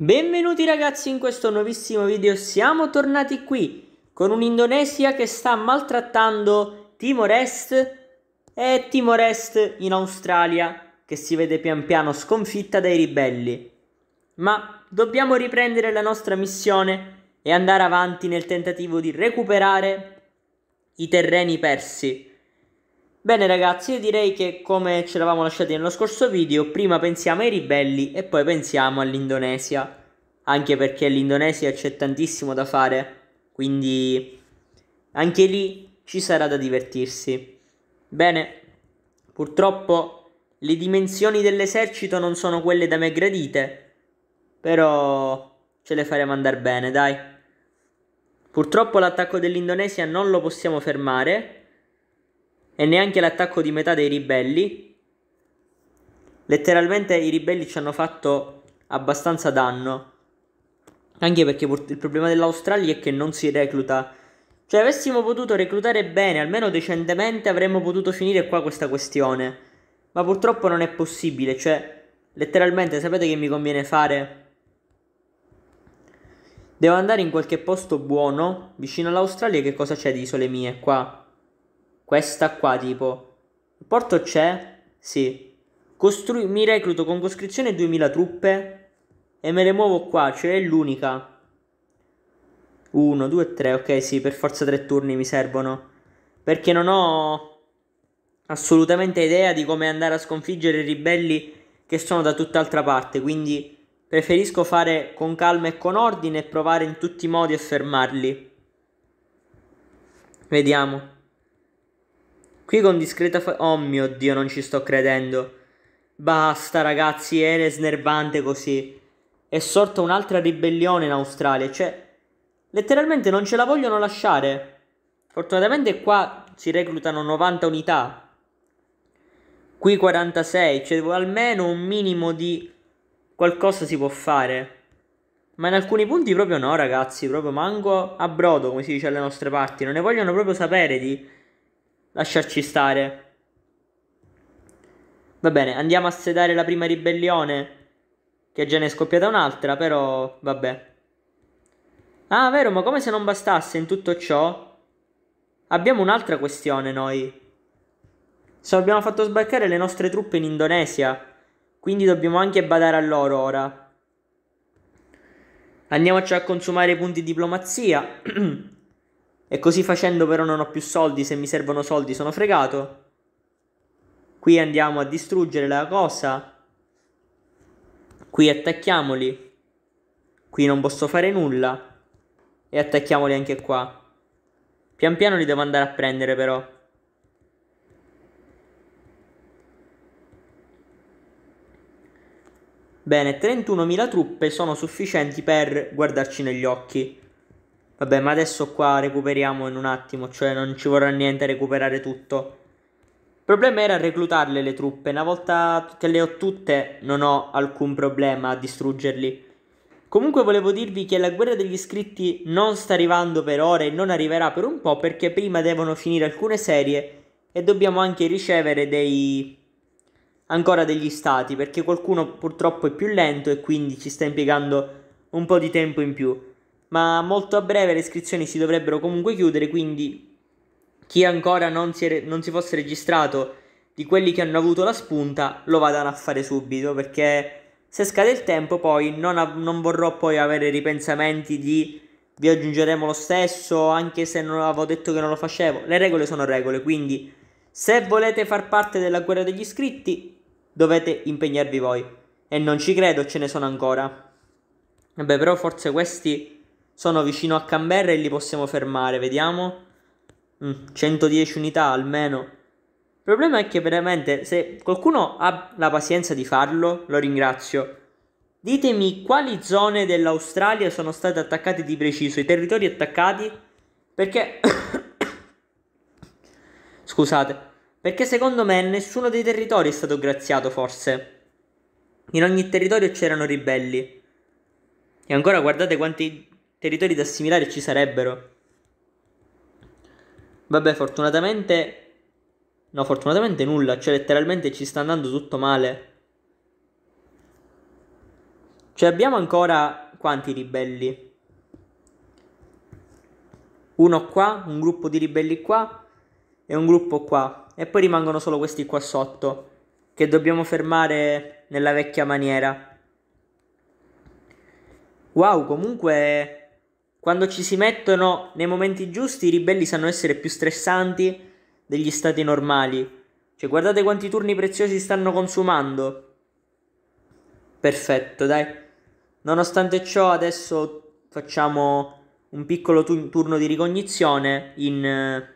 Benvenuti ragazzi in questo nuovissimo video, siamo tornati qui con un'Indonesia che sta maltrattando Timor Est e Timor Est in Australia che si vede pian piano sconfitta dai ribelli. Ma dobbiamo riprendere la nostra missione e andare avanti nel tentativo di recuperare i terreni persi Bene ragazzi, io direi che come ce l'avamo lasciati nello scorso video, prima pensiamo ai ribelli e poi pensiamo all'Indonesia, anche perché l'Indonesia c'è tantissimo da fare, quindi anche lì ci sarà da divertirsi. Bene, purtroppo le dimensioni dell'esercito non sono quelle da me gradite, però ce le faremo andare bene, dai. Purtroppo l'attacco dell'Indonesia non lo possiamo fermare, e neanche l'attacco di metà dei ribelli. Letteralmente i ribelli ci hanno fatto abbastanza danno. Anche perché il problema dell'Australia è che non si recluta. Cioè, avessimo potuto reclutare bene, almeno decentemente, avremmo potuto finire qua questa questione. Ma purtroppo non è possibile, cioè, letteralmente, sapete che mi conviene fare? Devo andare in qualche posto buono, vicino all'Australia, che cosa c'è di isole mie qua? Questa qua, tipo. Il porto c'è? Sì. Costru- mi recluto con coscrizione 2000 truppe e me le muovo qua, cioè è l'unica. 1, 2, 3, ok sì, per forza tre turni mi servono. Perché non ho assolutamente idea di come andare a sconfiggere i ribelli che sono da tutt'altra parte, quindi preferisco fare con calma e con ordine e provare in tutti i modi a fermarli. Vediamo. Qui con discreta... Fa- oh mio Dio, non ci sto credendo. Basta ragazzi, era snervante così. È sorta un'altra ribellione in Australia, cioè... Letteralmente non ce la vogliono lasciare. Fortunatamente qua si reclutano 90 unità. Qui 46, cioè almeno un minimo di qualcosa si può fare. Ma in alcuni punti proprio no, ragazzi, proprio manco a brodo, come si dice alle nostre parti. Non ne vogliono proprio sapere di lasciarci stare. Va bene, andiamo a sedare la prima ribellione, che già ne è scoppiata un'altra, però vabbè. Ah, vero, ma come se non bastasse in tutto ciò, abbiamo un'altra questione noi. Se abbiamo fatto sbarcare le nostre truppe in Indonesia, quindi dobbiamo anche badare a loro ora. Andiamoci a consumare i punti diplomazia. E così facendo però non ho più soldi, se mi servono soldi sono fregato. Qui andiamo a distruggere la cosa. Qui attacchiamoli. Qui non posso fare nulla. E attacchiamoli anche qua. Pian piano li devo andare a prendere però. Bene, 31.000 truppe sono sufficienti per guardarci negli occhi. Vabbè, ma adesso qua recuperiamo in un attimo, cioè non ci vorrà niente recuperare tutto. Il problema era reclutarle le truppe, una volta che le ho tutte non ho alcun problema a distruggerli. Comunque volevo dirvi che la guerra degli iscritti non sta arrivando per ora e non arriverà per un po' perché prima devono finire alcune serie e dobbiamo anche ricevere dei... ancora degli stati perché qualcuno purtroppo è più lento e quindi ci sta impiegando un po' di tempo in più ma molto a breve le iscrizioni si dovrebbero comunque chiudere, quindi chi ancora non si, re- non si fosse registrato di quelli che hanno avuto la spunta lo vadano a fare subito, perché se scade il tempo poi non, av- non vorrò poi avere ripensamenti di vi aggiungeremo lo stesso, anche se non avevo detto che non lo facevo. Le regole sono regole, quindi se volete far parte della guerra degli iscritti, dovete impegnarvi voi. E non ci credo, ce ne sono ancora. Vabbè, però forse questi sono vicino a Canberra e li possiamo fermare, vediamo. Mm, 110 unità almeno. Il problema è che veramente, se qualcuno ha la pazienza di farlo, lo ringrazio. Ditemi quali zone dell'Australia sono state attaccate di preciso, i territori attaccati, perché... Scusate, perché secondo me nessuno dei territori è stato graziato forse. In ogni territorio c'erano ribelli. E ancora guardate quanti territori da assimilare ci sarebbero. Vabbè, fortunatamente... No, fortunatamente nulla, cioè letteralmente ci sta andando tutto male. Cioè abbiamo ancora quanti ribelli? Uno qua, un gruppo di ribelli qua e un gruppo qua. E poi rimangono solo questi qua sotto, che dobbiamo fermare nella vecchia maniera. Wow, comunque quando ci si mettono nei momenti giusti, i ribelli sanno essere più stressanti degli stati normali. Cioè, guardate quanti turni preziosi stanno consumando. Perfetto, dai. Nonostante ciò, adesso facciamo un piccolo tu- turno di ricognizione in eh,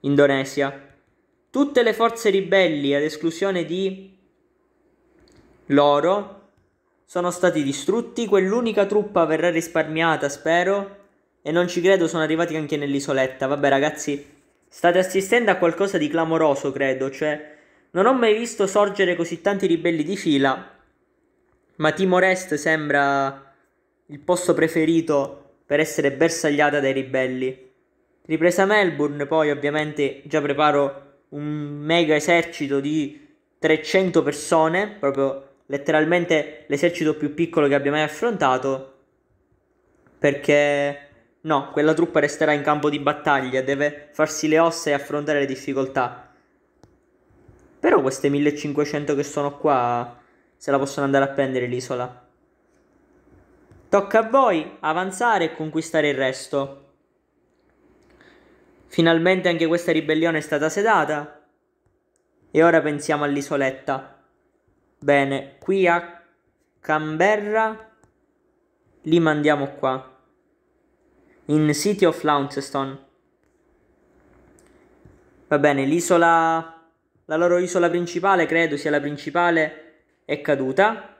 Indonesia. Tutte le forze ribelli, ad esclusione di loro, sono stati distrutti, quell'unica truppa verrà risparmiata, spero. E non ci credo, sono arrivati anche nell'isoletta. Vabbè, ragazzi, state assistendo a qualcosa di clamoroso, credo. Cioè, non ho mai visto sorgere così tanti ribelli di fila. Ma Timor Est sembra il posto preferito per essere bersagliata dai ribelli. Ripresa Melbourne, poi ovviamente già preparo un mega esercito di 300 persone, proprio letteralmente l'esercito più piccolo che abbia mai affrontato, perché no, quella truppa resterà in campo di battaglia, deve farsi le ossa e affrontare le difficoltà. Però queste 1500 che sono qua se la possono andare a prendere l'isola. Tocca a voi avanzare e conquistare il resto. Finalmente anche questa ribellione è stata sedata. E ora pensiamo all'isoletta. Bene, qui a Canberra li mandiamo qua. In City of Launceston. Va bene, l'isola... La loro isola principale, credo sia la principale, è caduta.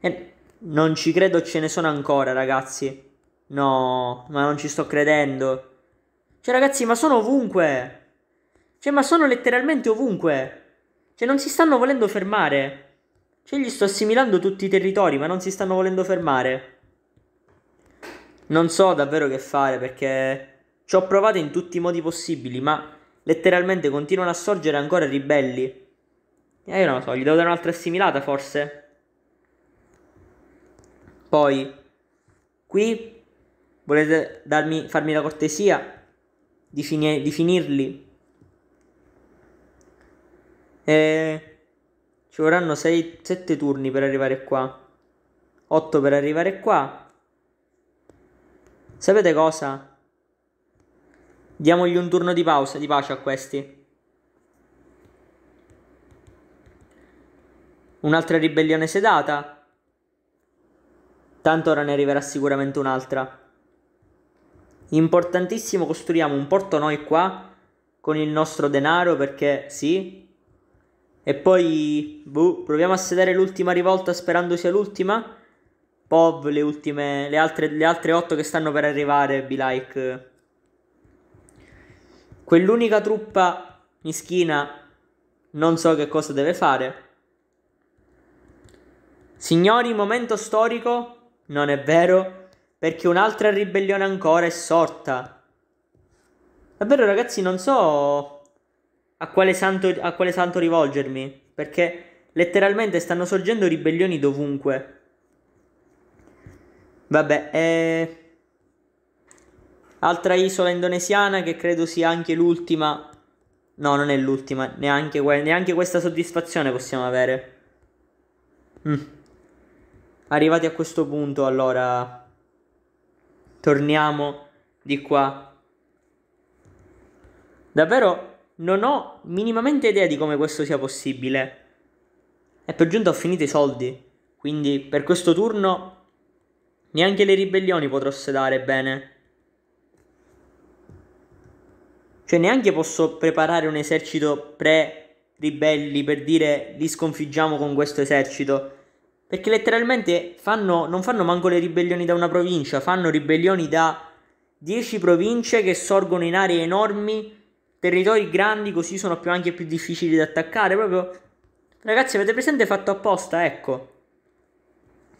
E non ci credo ce ne sono ancora, ragazzi. No, ma non ci sto credendo. Cioè, ragazzi, ma sono ovunque. Cioè, ma sono letteralmente ovunque. Cioè non si stanno volendo fermare. Cioè gli sto assimilando tutti i territori, ma non si stanno volendo fermare. Non so davvero che fare perché ci ho provato in tutti i modi possibili, ma letteralmente continuano a sorgere ancora ribelli. E eh, io non lo so, gli devo dare un'altra assimilata forse. Poi, qui volete darmi, farmi la cortesia di, fine, di finirli e ci vorranno 6-7 turni per arrivare qua. 8 per arrivare qua. Sapete cosa? Diamogli un turno di pausa, di pace a questi. Un'altra ribellione sedata. Tanto ora ne arriverà sicuramente un'altra. Importantissimo, costruiamo un porto noi qua con il nostro denaro perché sì, e poi, buh, proviamo a sedere l'ultima rivolta sperando sia l'ultima. Pov, le ultime, le altre, le altre 8 che stanno per arrivare, be like. Quell'unica truppa mischina, non so che cosa deve fare. Signori, momento storico? Non è vero, perché un'altra ribellione ancora è sorta. Davvero ragazzi, non so a quale, santo, a quale santo rivolgermi, perché letteralmente stanno sorgendo ribellioni dovunque. Vabbè, eh... altra isola indonesiana che credo sia anche l'ultima. No, non è l'ultima, neanche, neanche questa soddisfazione possiamo avere. Mm. Arrivati a questo punto, allora, torniamo di qua. Davvero non ho minimamente idea di come questo sia possibile. E per giunta ho finito i soldi, quindi per questo turno neanche le ribellioni potrò sedare bene. Cioè neanche posso preparare un esercito pre-ribelli per dire li sconfiggiamo con questo esercito. Perché letteralmente fanno, non fanno manco le ribellioni da una provincia, fanno ribellioni da 10 province che sorgono in aree enormi territori grandi così sono più, anche più difficili da attaccare. Proprio, ragazzi, avete presente fatto apposta? Ecco,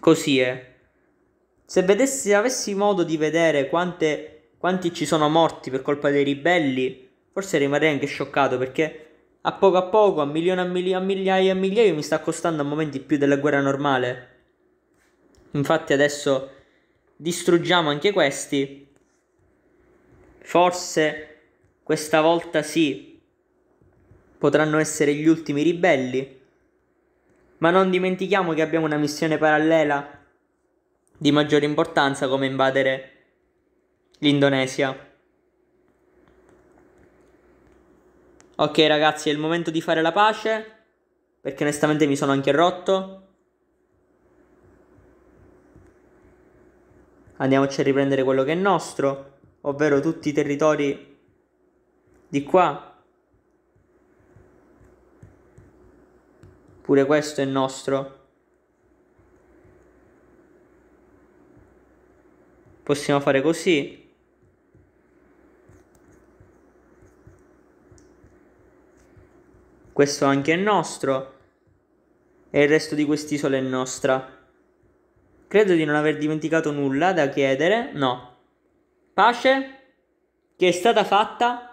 così è. Eh. Se vedessi, avessi modo di vedere quante, quanti ci sono morti per colpa dei ribelli, forse rimarrei anche scioccato perché a poco a poco, a milioni a, mili- a migliaia a migliaia mi sta costando a momenti più della guerra normale. Infatti adesso distruggiamo anche questi. Forse questa volta sì, potranno essere gli ultimi ribelli, ma non dimentichiamo che abbiamo una missione parallela di maggiore importanza come invadere l'Indonesia. Ok ragazzi, è il momento di fare la pace, perché onestamente mi sono anche rotto. Andiamoci a riprendere quello che è nostro, ovvero tutti i territori di qua. Pure questo è nostro. Possiamo fare così. Questo anche è nostro. E il resto di quest'isola è nostra. Credo di non aver dimenticato nulla da chiedere. No. Pace? Che è stata fatta?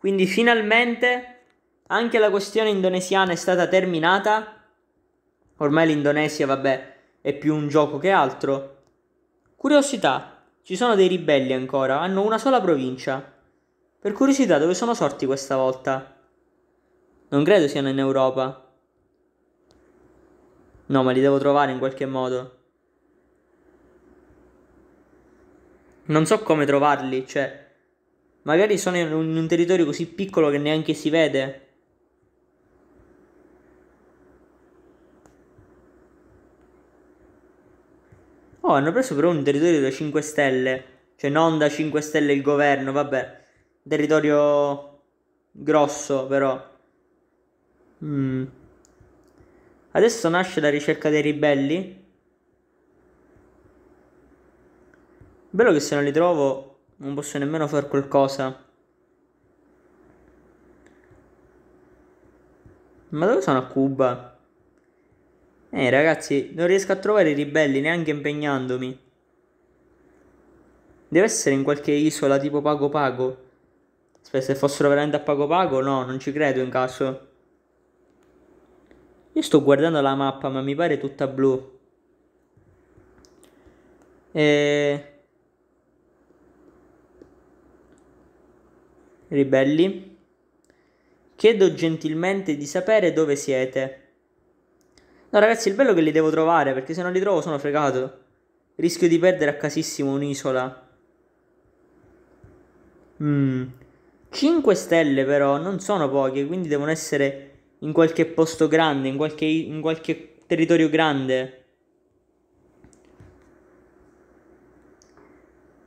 Quindi finalmente anche la questione indonesiana è stata terminata. Ormai l'Indonesia, vabbè, è più un gioco che altro. Curiosità, ci sono dei ribelli ancora, hanno una sola provincia. Per curiosità, dove sono sorti questa volta? Non credo siano in Europa. No, ma li devo trovare in qualche modo. Non so come trovarli, cioè... Magari sono in un, in un territorio così piccolo che neanche si vede. Oh, hanno preso però un territorio da 5 stelle. Cioè, non da 5 stelle il governo, vabbè. Territorio grosso, però. Mm. Adesso nasce la ricerca dei ribelli. Bello che se non li trovo non posso nemmeno fare qualcosa. Ma dove sono a Cuba? Eh ragazzi, non riesco a trovare i ribelli neanche impegnandomi. Deve essere in qualche isola tipo Pago Pago. Aspetta, se fossero veramente a Pago Pago, no, non ci credo in caso. Io sto guardando la mappa, ma mi pare tutta blu. E... Eh, ribelli, chiedo gentilmente di sapere dove siete. No ragazzi, il bello è che li devo trovare, perché se non li trovo sono fregato. Rischio di perdere a casissimo un'isola. Mm. 5 stelle però, non sono poche, quindi devono essere in qualche posto grande, in qualche, in qualche territorio grande.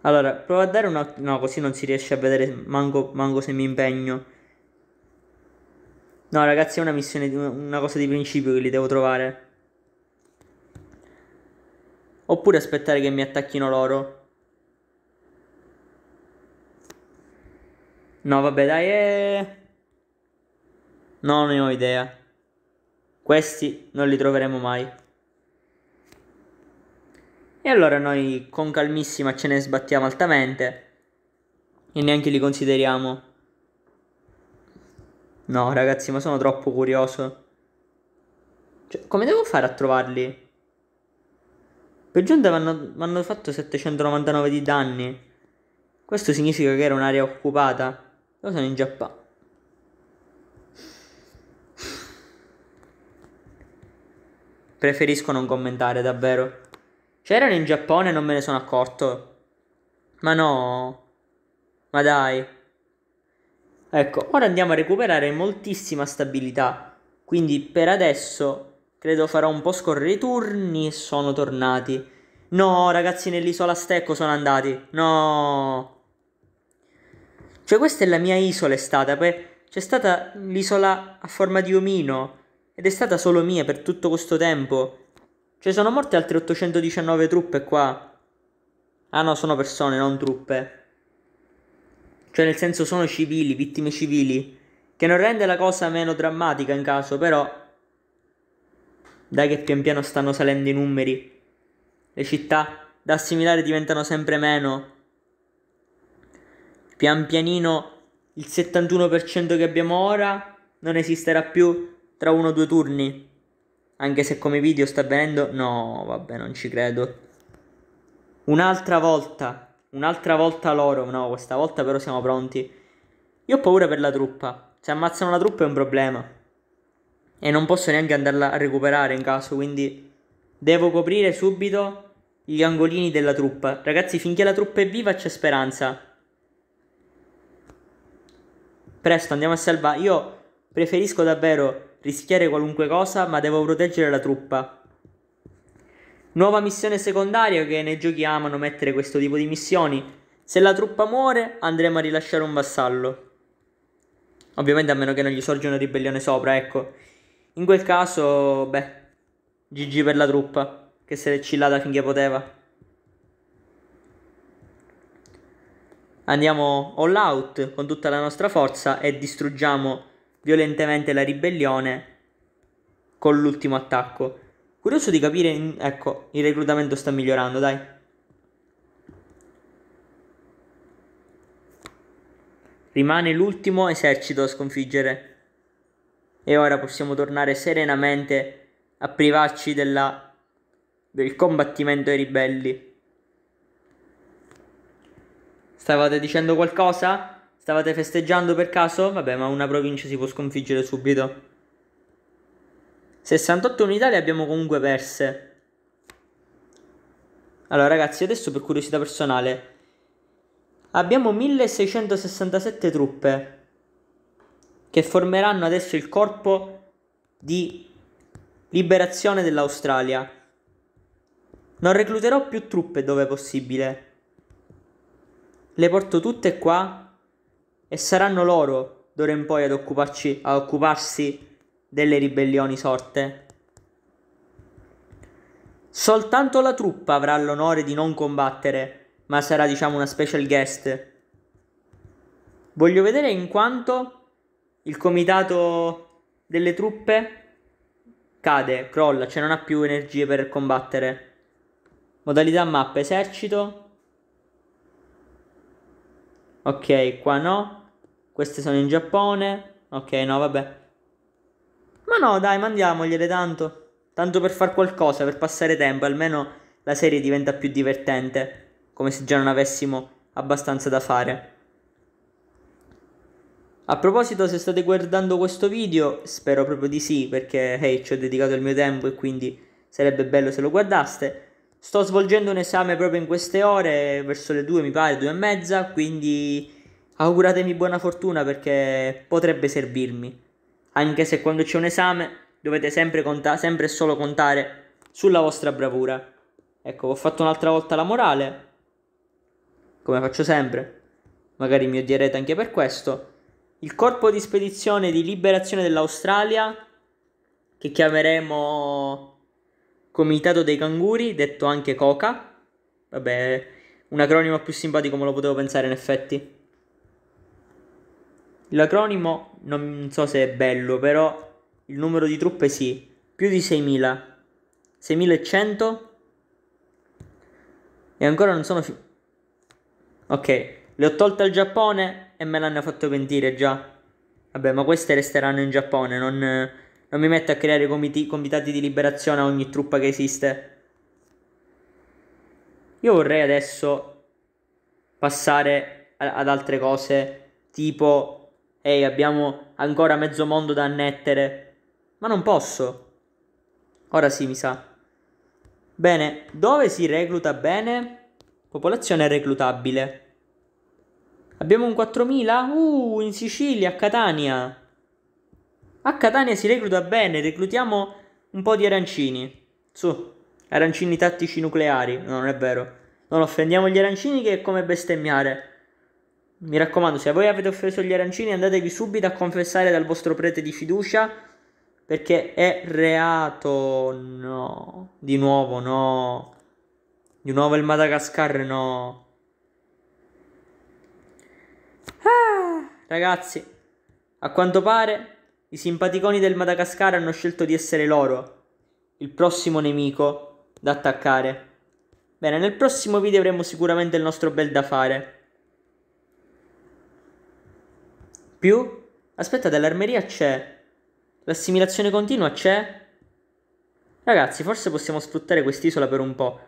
Allora, prova a dare un attimo... No, così non si riesce a vedere manco, manco se mi impegno. No, ragazzi, è una missione, una cosa di principio che li devo trovare. Oppure aspettare che mi attacchino loro. No, vabbè, dai, eh... No, non ne ho idea. Questi non li troveremo mai. E allora noi con calmissima ce ne sbattiamo altamente e neanche li consideriamo. No, ragazzi, ma sono troppo curioso. Cioè, come devo fare a trovarli? Per giunta mi hanno fatto 799 di danni. Questo significa che era un'area occupata. Io sono in Giappone. Preferisco non commentare, davvero. C'erano in Giappone e non me ne sono accorto. Ma no. Ma dai. Ecco, ora andiamo a recuperare moltissima stabilità. Quindi per adesso credo farò un po' scorrere i turni e sono tornati. No, ragazzi, nell'isola Stecco sono andati. No. Cioè, questa è la mia isola, è stata. C'è stata l'isola a forma di omino. Ed è stata solo mia per tutto questo tempo. Cioè sono morte altre 819 truppe qua. Ah no, sono persone, non truppe. Cioè nel senso sono civili, vittime civili. Che non rende la cosa meno drammatica in caso, però... Dai che pian piano stanno salendo i numeri. Le città da assimilare diventano sempre meno. Pian pianino il 71% che abbiamo ora non esisterà più tra uno o due turni. Anche se come video sta avvenendo... No, vabbè, non ci credo. Un'altra volta. Un'altra volta loro. No, questa volta però siamo pronti. Io ho paura per la truppa. Se ammazzano la truppa è un problema. E non posso neanche andarla a recuperare in caso, quindi... Devo coprire subito gli angolini della truppa. Ragazzi, finché la truppa è viva c'è speranza. Presto, andiamo a salvare. Io preferisco davvero rischiare qualunque cosa, ma devo proteggere la truppa. Nuova missione secondaria che nei giochi amano mettere questo tipo di missioni. Se la truppa muore, andremo a rilasciare un vassallo. Ovviamente a meno che non gli sorge una ribellione sopra, ecco. In quel caso, beh, GG per la truppa, che se l'è chillata finché poteva. Andiamo all out con tutta la nostra forza e distruggiamo violentemente la ribellione con l'ultimo attacco. Curioso di capire, ecco, il reclutamento sta migliorando, dai. Rimane l'ultimo esercito da sconfiggere. E ora possiamo tornare serenamente a privarci della, del combattimento ai ribelli. Stavate dicendo qualcosa? Stavate festeggiando per caso? Vabbè, ma una provincia si può sconfiggere subito. 68 unità le abbiamo comunque perse. Allora ragazzi, adesso per curiosità personale. Abbiamo 1667 truppe che formeranno adesso il corpo di liberazione dell'Australia. Non recluterò più truppe dove possibile. Le porto tutte qua e saranno loro d'ora in poi ad, occuparci, ad occuparsi delle ribellioni sorte. Soltanto la truppa avrà l'onore di non combattere, ma sarà diciamo una special guest. Voglio vedere in quanto il comitato delle truppe cade, crolla, cioè non ha più energie per combattere. Modalità mappa, esercito. Ok, qua no. Queste sono in Giappone. Ok, no, vabbè. Ma no, dai, mandiamogliele tanto. Tanto per far qualcosa, per passare tempo, almeno la serie diventa più divertente, come se già non avessimo abbastanza da fare. A proposito, se state guardando questo video, spero proprio di sì, perché hey, ci ho dedicato il mio tempo e quindi sarebbe bello se lo guardaste. Sto svolgendo un esame proprio in queste ore, verso le due mi pare, 2 e mezza, quindi Auguratemi buona fortuna perché potrebbe servirmi, anche se quando c'è un esame dovete sempre, conta- sempre e solo contare sulla vostra bravura. Ecco, ho fatto un'altra volta la morale, come faccio sempre, magari mi odierete anche per questo. Il corpo di spedizione di liberazione dell'Australia, che chiameremo Comitato dei Canguri, detto anche COCA, vabbè, un acronimo più simpatico me lo potevo pensare in effetti. L'acronimo non so se è bello, però il numero di truppe sì. Più di 6.000. 6.100. E ancora non sono... Fi- ok, le ho tolte al Giappone e me l'hanno fatto pentire già. Vabbè, ma queste resteranno in Giappone, non, non mi metto a creare comiti- comitati di liberazione a ogni truppa che esiste. Io vorrei adesso passare a- ad altre cose, tipo Ehi, abbiamo ancora mezzo mondo da annettere. Ma non posso. Ora sì, mi sa. Bene, dove si recluta bene? Popolazione reclutabile. Abbiamo un 4000? Uh, in Sicilia, a Catania. A Catania si recluta bene, reclutiamo un po' di arancini. Su, arancini tattici nucleari. No, non è vero. Non offendiamo gli arancini che è come bestemmiare. Mi raccomando, se voi avete offeso gli arancini, andatevi subito a confessare dal vostro prete di fiducia perché è reato. No, di nuovo, no. Di nuovo il Madagascar, no. Ah, ragazzi, a quanto pare i simpaticoni del Madagascar hanno scelto di essere loro il prossimo nemico da attaccare. Bene, nel prossimo video avremo sicuramente il nostro bel da fare. Più? Aspetta, dell'armeria c'è. L'assimilazione continua c'è. Ragazzi, forse possiamo sfruttare quest'isola per un po'.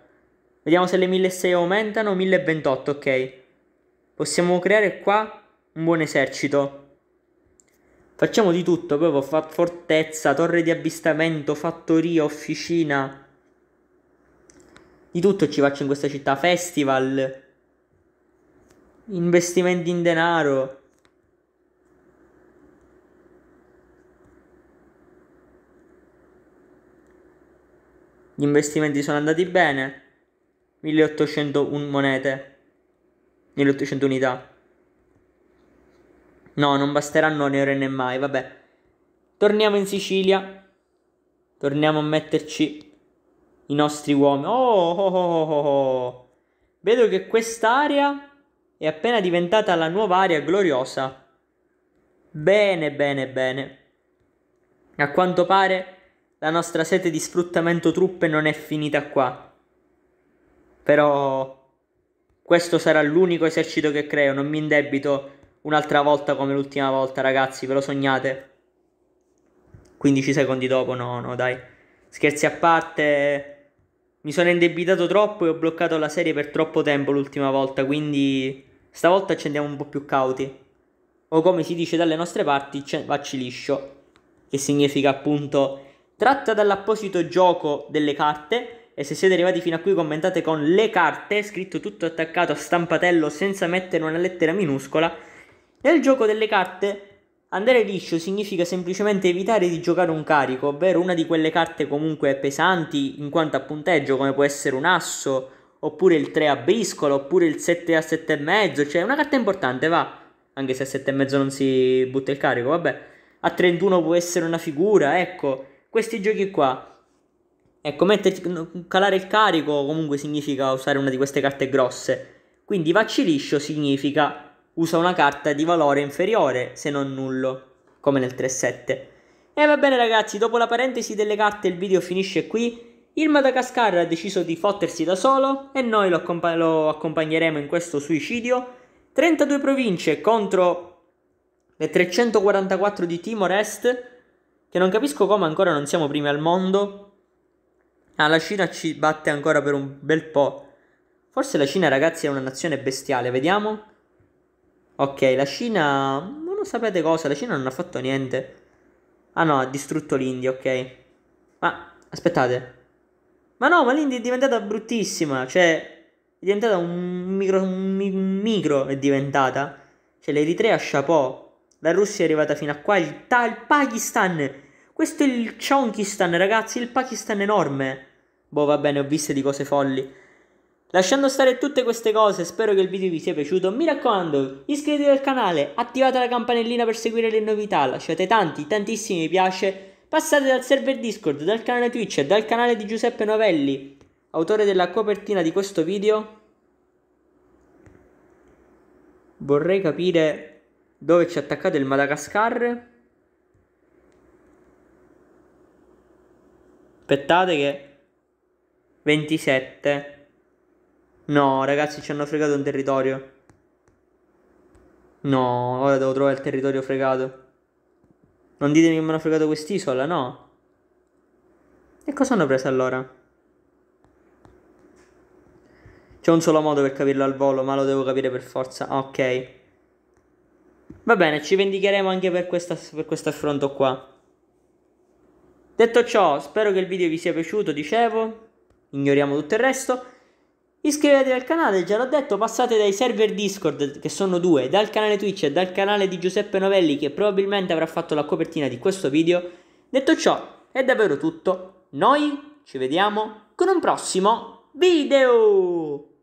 Vediamo se le 1600 aumentano. 1028, ok. Possiamo creare qua un buon esercito. Facciamo di tutto, proprio fortezza, torre di avvistamento, fattoria, officina. Di tutto ci faccio in questa città, festival, investimenti in denaro. Gli investimenti sono andati bene. 1800 monete. 1800 unità. No, non basteranno né ore né mai, vabbè. Torniamo in Sicilia. Torniamo a metterci i nostri uomini. Oh, oh, oh, oh, oh. Vedo che quest'area è appena diventata la nuova area gloriosa. Bene, bene, bene. A quanto pare la nostra sete di sfruttamento truppe non è finita qua. Però questo sarà l'unico esercito che creo, non mi indebito un'altra volta come l'ultima volta, ragazzi, ve lo sognate. 15 secondi dopo, no, no, dai. Scherzi a parte, mi sono indebitato troppo e ho bloccato la serie per troppo tempo l'ultima volta, quindi stavolta ci andiamo un po' più cauti. O come si dice dalle nostre parti, vacci liscio, che significa appunto tratta dall'apposito gioco delle carte e se siete arrivati fino a qui commentate con le carte, scritto tutto attaccato a stampatello senza mettere una lettera minuscola. Nel gioco delle carte andare liscio significa semplicemente evitare di giocare un carico, ovvero una di quelle carte comunque pesanti in quanto a punteggio, come può essere un asso, oppure il 3 a briscola, oppure il 7 a 7,5, cioè una carta importante va, anche se a 7,5 non si butta il carico, vabbè. A 31 può essere una figura, ecco questi giochi qua. Ecco, metterti, calare il carico comunque significa usare una di queste carte grosse. Quindi vacci liscio significa usa una carta di valore inferiore se non nullo, come nel 3-7. E va bene ragazzi, dopo la parentesi delle carte il video finisce qui. Il Madagascar ha deciso di fottersi da solo e noi lo, accomp- lo accompagneremo in questo suicidio. 32 province contro le 344 di Timor Est che non capisco come ancora non siamo primi al mondo. Ah, la Cina ci batte ancora per un bel po'. Forse la Cina, ragazzi, è una nazione bestiale, vediamo. Ok, la Cina... non sapete cosa, la Cina non ha fatto niente. Ah no, ha distrutto l'India, ok. Ma, aspettate. Ma no, ma l'India è diventata bruttissima, cioè... È diventata un micro... Un micro è diventata. Cioè l'Eritrea, chapeau. La Russia è arrivata fino a qua, il, ta- il Pakistan questo è il Chonkistan, ragazzi, il Pakistan enorme. Boh, va bene, ho visto di cose folli. Lasciando stare tutte queste cose, spero che il video vi sia piaciuto. Mi raccomando, iscrivetevi al canale, attivate la campanellina per seguire le novità, lasciate tanti, tantissimi mi piace. Passate dal server Discord, dal canale Twitch e dal canale di Giuseppe Novelli, autore della copertina di questo video. Vorrei capire dove ci ha attaccato il Madagascar. Aspettate che... 27. No, ragazzi, ci hanno fregato un territorio. No, ora devo trovare il territorio fregato. Non ditemi che mi hanno fregato quest'isola, no. E cosa hanno preso allora? C'è un solo modo per capirlo al volo, ma lo devo capire per forza. Ok. Va bene, ci vendicheremo anche per, questa, per questo affronto qua. Detto ciò, spero che il video vi sia piaciuto, dicevo, ignoriamo tutto il resto. Iscrivetevi al canale, già l'ho detto, passate dai server Discord, che sono due, dal canale Twitch e dal canale di Giuseppe Novelli, che probabilmente avrà fatto la copertina di questo video. Detto ciò, è davvero tutto. Noi ci vediamo con un prossimo video!